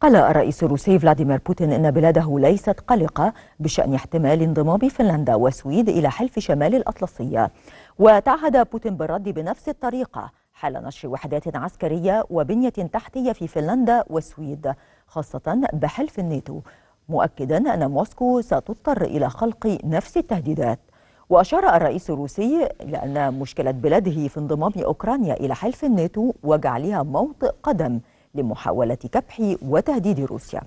قال الرئيس الروسي فلاديمير بوتين ان بلاده ليست قلقه بشان احتمال انضمام فنلندا والسويد الى حلف شمال الاطلسي وتعهد بوتين بالرد بنفس الطريقه حال نشر وحدات عسكريه وبنيه تحتيه في فنلندا والسويد خاصه بحلف الناتو مؤكدا ان موسكو ستضطر الى خلق نفس التهديدات وأشار الرئيس الروسي إلى أن مشكلة بلاده في انضمام أوكرانيا إلى حلف الناتو وجعلها موطئ قدم لمحاولة كبح وتهديد روسيا